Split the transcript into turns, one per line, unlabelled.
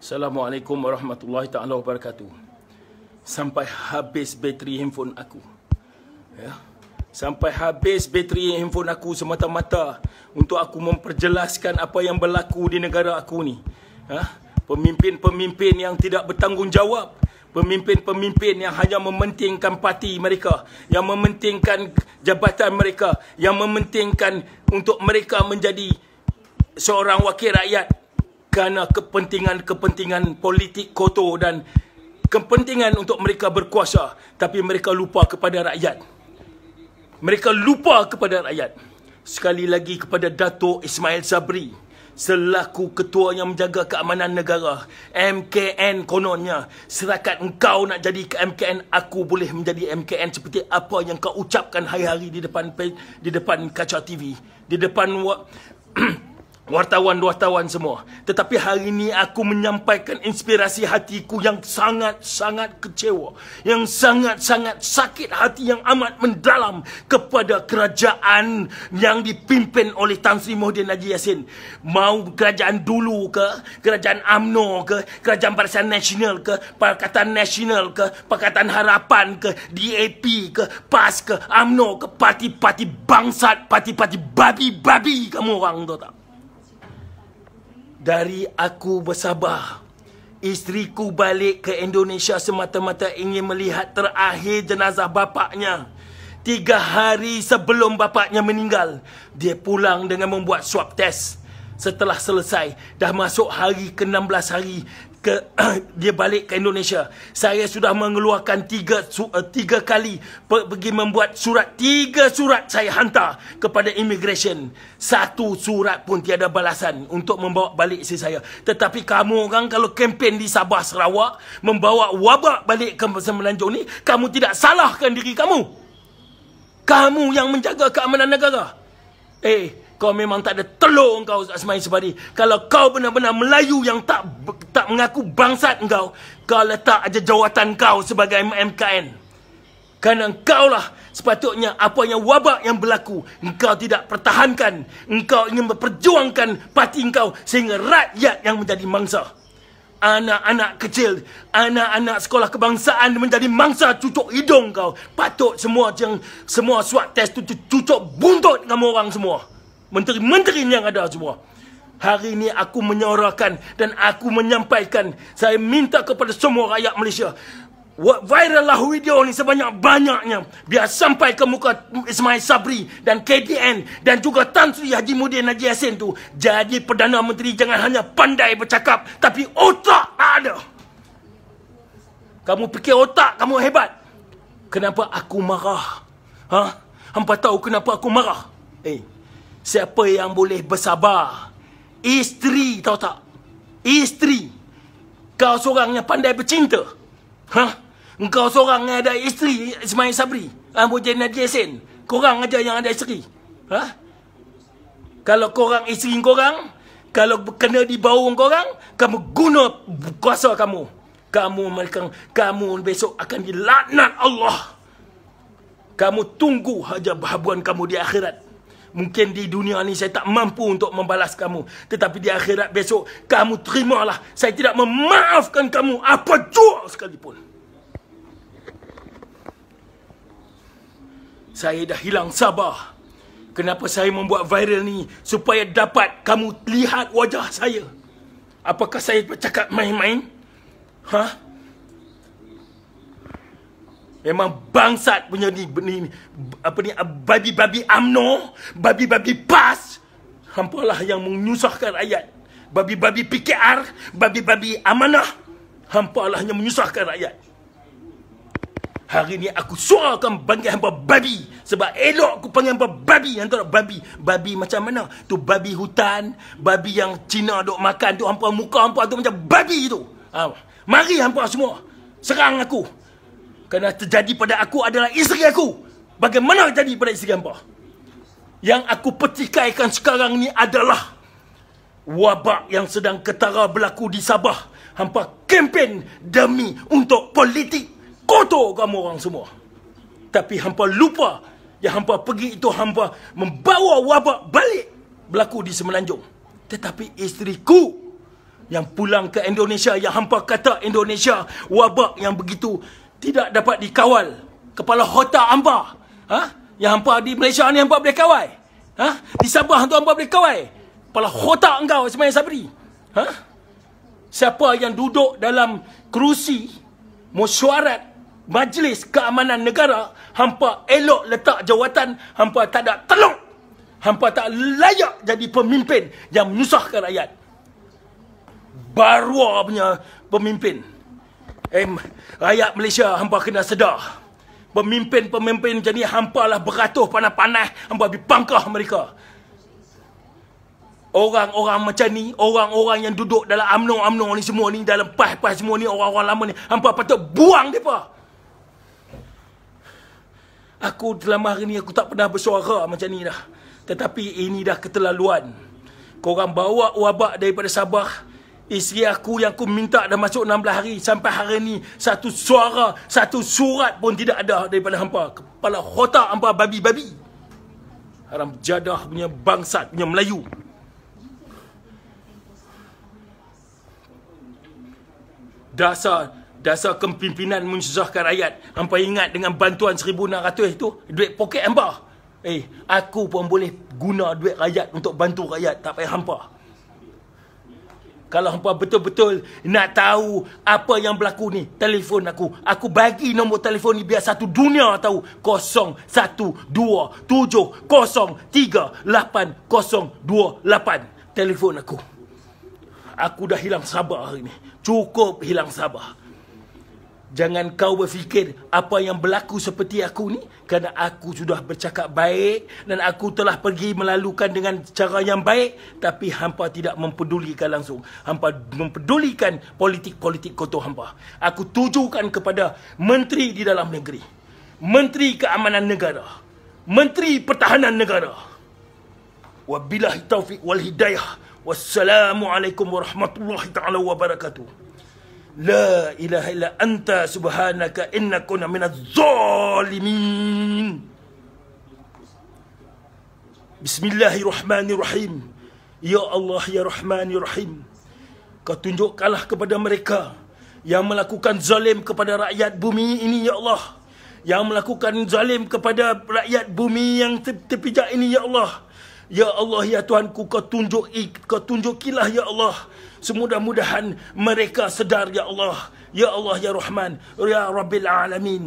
Assalamualaikum warahmatullahi taala wabarakatuh. Sampai habis bateri handphone aku. Ya. Sampai habis bateri handphone aku semata-mata untuk aku memperjelaskan apa yang berlaku di negara aku ni. Ha? Pemimpin-pemimpin yang tidak bertanggungjawab Pemimpin-pemimpin yang hanya mementingkan parti mereka Yang mementingkan jabatan mereka Yang mementingkan untuk mereka menjadi seorang wakil rakyat kerana kepentingan-kepentingan politik kotor dan kepentingan untuk mereka berkuasa tapi mereka lupa kepada rakyat. Mereka lupa kepada rakyat. Sekali lagi kepada Dato' Ismail Sabri selaku ketua yang menjaga keamanan negara MKN kononnya serakat engkau nak jadi ke MKN aku boleh menjadi MKN seperti apa yang kau ucapkan hari-hari di depan di depan kaca TV di depan wartawan-wartawan semua. Tetapi hari ini aku menyampaikan inspirasi hatiku yang sangat-sangat kecewa. Yang sangat-sangat sakit hati yang amat mendalam kepada kerajaan yang dipimpin oleh Tan Sri Muhyiddin Najib Yassin. Mau kerajaan dulu ke, kerajaan UMNO ke, kerajaan Barisan Nasional ke, Pakatan Nasional ke, Pakatan Harapan ke, DAP ke, PAS ke, UMNO ke, parti-parti bangsat, parti-parti babi-babi kamu orang tu tak? dari aku bersabar. Isteriku balik ke Indonesia semata-mata ingin melihat terakhir jenazah bapaknya. Tiga hari sebelum bapaknya meninggal, dia pulang dengan membuat swab test. Setelah selesai, dah masuk hari ke-16 hari ke dia balik ke Indonesia. Saya sudah mengeluarkan tiga eh, tiga kali pergi membuat surat tiga surat saya hantar kepada immigration. Satu surat pun tiada balasan untuk membawa balik si saya. Tetapi kamu orang kalau kempen di Sabah Sarawak membawa wabak balik ke Semenanjung ni, kamu tidak salahkan diri kamu. Kamu yang menjaga keamanan negara. Eh, kau memang tak ada telur kau Azmai Sebadi. Kalau kau benar-benar Melayu yang tak mengaku bangsat engkau, kau letak aja jawatan kau sebagai MKN, Kerana engkau lah sepatutnya apa yang wabak yang berlaku, engkau tidak pertahankan. Engkau ingin memperjuangkan parti engkau sehingga rakyat yang menjadi mangsa. Anak-anak kecil, anak-anak sekolah kebangsaan menjadi mangsa cucuk hidung kau. Patut semua yang semua swab test tu cucuk buntut kamu orang semua. Menteri-menteri yang ada semua. Hari ini aku menyorakan dan aku menyampaikan. Saya minta kepada semua rakyat Malaysia. Virallah video ni sebanyak-banyaknya. Biar sampai ke muka Ismail Sabri dan KDN. Dan juga Tan Sri Haji Mudin Haji Hassan tu. Jadi Perdana Menteri jangan hanya pandai bercakap. Tapi otak ada. Kamu fikir otak kamu hebat. Kenapa aku marah? Ha? Hampa tahu kenapa aku marah? Eh, siapa yang boleh bersabar? Isteri tahu tak? Isteri. Kau seorang yang pandai bercinta. Ha? Kau seorang yang ada isteri Ismail Sabri. Ambo Jena Jason. orang aja yang ada isteri. Ha? Kalau kau korang isteri orang, kalau kena di bau orang, kamu guna kuasa kamu. Kamu malikan, kamu besok akan dilaknat Allah. Kamu tunggu hajab habuan kamu di akhirat. Mungkin di dunia ni saya tak mampu untuk membalas kamu. Tetapi di akhirat besok, kamu terimalah. Saya tidak memaafkan kamu apa jua sekalipun. Saya dah hilang sabar. Kenapa saya membuat viral ni? Supaya dapat kamu lihat wajah saya. Apakah saya bercakap main-main? Hah? Memang bangsat punya ni, ni apa ni babi-babi amno, babi-babi pas. Hampalah yang menyusahkan rakyat. Babi-babi PKR, babi-babi amanah. Hampalah yang menyusahkan rakyat. Hari ini aku suarakan panggil hampa babi. Sebab elok aku panggil hampa babi. Yang tahu babi. Babi macam mana? Tu babi hutan. Babi yang Cina duk makan tu. Hampa muka hampa tu macam babi tu. Ha. Mari hampa semua. Serang aku kerana terjadi pada aku adalah isteri aku. Bagaimana terjadi pada isteri hamba? Yang aku petikaikan sekarang ni adalah wabak yang sedang ketara berlaku di Sabah. Hampa kempen demi untuk politik kotor kamu orang semua. Tapi hampa lupa yang hampa pergi itu hampa membawa wabak balik berlaku di Semenanjung. Tetapi isteri ku yang pulang ke Indonesia yang hampa kata Indonesia wabak yang begitu tidak dapat dikawal kepala hota hampa ha yang hampa di Malaysia ni hampa boleh kawal ha di Sabah tu hampa boleh kawal kepala hota engkau Ismail Sabri ha siapa yang duduk dalam kerusi mesyuarat majlis keamanan negara hampa elok letak jawatan hampa tak ada teluk hampa tak layak jadi pemimpin yang menyusahkan rakyat barwa punya pemimpin Em, eh, rakyat Malaysia hampa kena sedar. Pemimpin-pemimpin macam ni hampa lah beratuh panah-panah hampa dipangkah mereka. Orang-orang macam ni, orang-orang yang duduk dalam UMNO-UMNO ni semua ni, dalam PAS-PAS semua ni, orang-orang lama ni, hampa patut buang mereka. Aku dalam hari ni aku tak pernah bersuara macam ni dah. Tetapi ini dah keterlaluan. Korang bawa wabak daripada Sabah, Isteri aku yang aku minta dah masuk 16 hari sampai hari ni satu suara, satu surat pun tidak ada daripada hampa. Kepala khotak hampa babi-babi. Haram jadah punya bangsat punya Melayu. Dasar dasar kepimpinan menyusahkan rakyat. Hampa ingat dengan bantuan 1600 itu duit poket hampa. Eh, aku pun boleh guna duit rakyat untuk bantu rakyat tak payah hampa. Kalau hangpa betul-betul nak tahu apa yang berlaku ni, telefon aku. Aku bagi nombor telefon ni biar satu dunia tahu. 0127038028. Telefon aku. Aku dah hilang sabar hari ni. Cukup hilang sabar. Jangan kau berfikir apa yang berlaku seperti aku ni kerana aku sudah bercakap baik dan aku telah pergi melalukan dengan cara yang baik tapi hampa tidak mempedulikan langsung. Hampa mempedulikan politik-politik kotor hampa. Aku tujukan kepada menteri di dalam negeri. Menteri keamanan negara. Menteri pertahanan negara. Wabillahi taufiq wal hidayah. Wassalamualaikum warahmatullahi taala wabarakatuh. La ilaha illa anta subhanaka inna kuna minaz zalimin. Bismillahirrahmanirrahim. Ya Allah ya Rahman ya Rahim. Kau tunjukkanlah kepada mereka yang melakukan zalim kepada rakyat bumi ini ya Allah. Yang melakukan zalim kepada rakyat bumi yang terpijak ini ya Allah. Ya Allah, ya Tuhanku, kau tunjuk, kau tunjukilah, ya Allah. Semudah-mudahan mereka sedar, ya Allah. Ya Allah, ya Rahman, ya Rabbil Alamin.